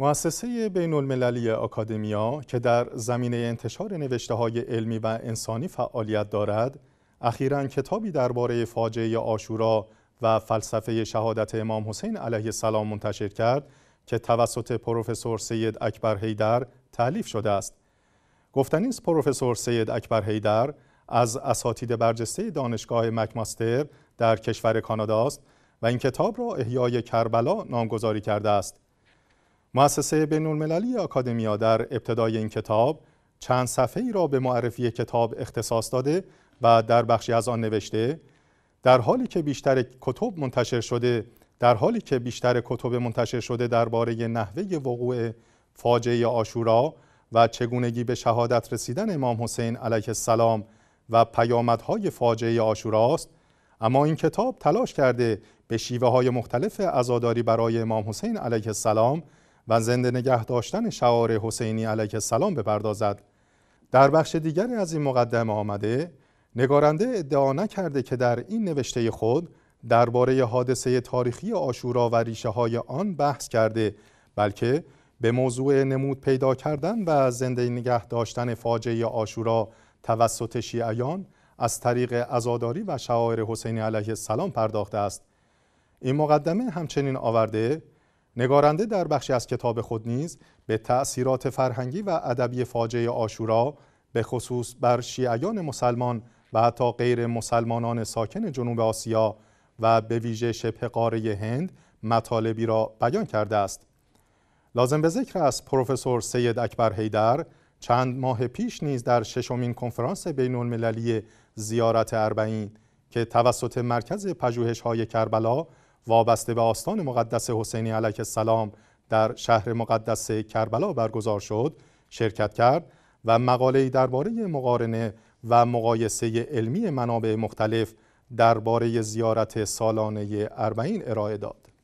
مؤسسه بین المللی آکادمیا که در زمینه انتشار نوشته های علمی و انسانی فعالیت دارد اخیرا کتابی درباره فاجعه آشورا و فلسفه شهادت امام حسین علیه السلام منتشر کرد که توسط پروفسور سید اکبر هیدر تعلیف شده است گفتنیست پروفسور سید اکبر هیدر از اساتید برجسته دانشگاه مکماستر در کشور کانادا است و این کتاب را احیای کربلا نامگذاری کرده است مؤسسه بین المللی اکادمیا در ابتدای این کتاب چند صفحه ای را به معرفی کتاب اختصاص داده و در بخشی از آن نوشته در حالی که بیشتر کتب منتشر شده در حالی که بیشتر کتب منتشر شده درباره نحوه وقوع فاجعه آشورا و چگونگی به شهادت رسیدن امام حسین علیه السلام و پیامدهای فاجعه است اما این کتاب تلاش کرده به شیوه های مختلف عزاداری برای امام حسین علیه السلام و زنده نگه داشتن شعار حسینی علیه السلام بپردازد در بخش دیگری از این مقدمه آمده نگارنده ادعا نکرده که در این نوشته خود درباره حادثه تاریخی آشورا و ریشه های آن بحث کرده بلکه به موضوع نمود پیدا کردن و زنده نگه داشتن فاجعه آشورا توسط شیعیان از طریق ازاداری و شعائر حسینی علیه السلام پرداخته است این مقدمه همچنین آورده نگارنده در بخشی از کتاب خود نیز به تأثیرات فرهنگی و ادبی فاجعه آشورا به خصوص بر شیعیان مسلمان و حتی غیر مسلمانان ساکن جنوب آسیا و به ویژه شبه قاره هند مطالبی را بیان کرده است. لازم به ذکر است پروفسور سید اکبر هیدر چند ماه پیش نیز در ششمین کنفرانس بین المللی زیارت اربعین که توسط مرکز پژوهش‌های کربلا وابسته به آستان مقدس حسینی علیه السلام در شهر مقدس کربلا برگزار شد شرکت کرد و مقاله‌ای درباره مقارنه و مقایسه علمی منابع مختلف درباره زیارت سالانه اربعین ارائه داد.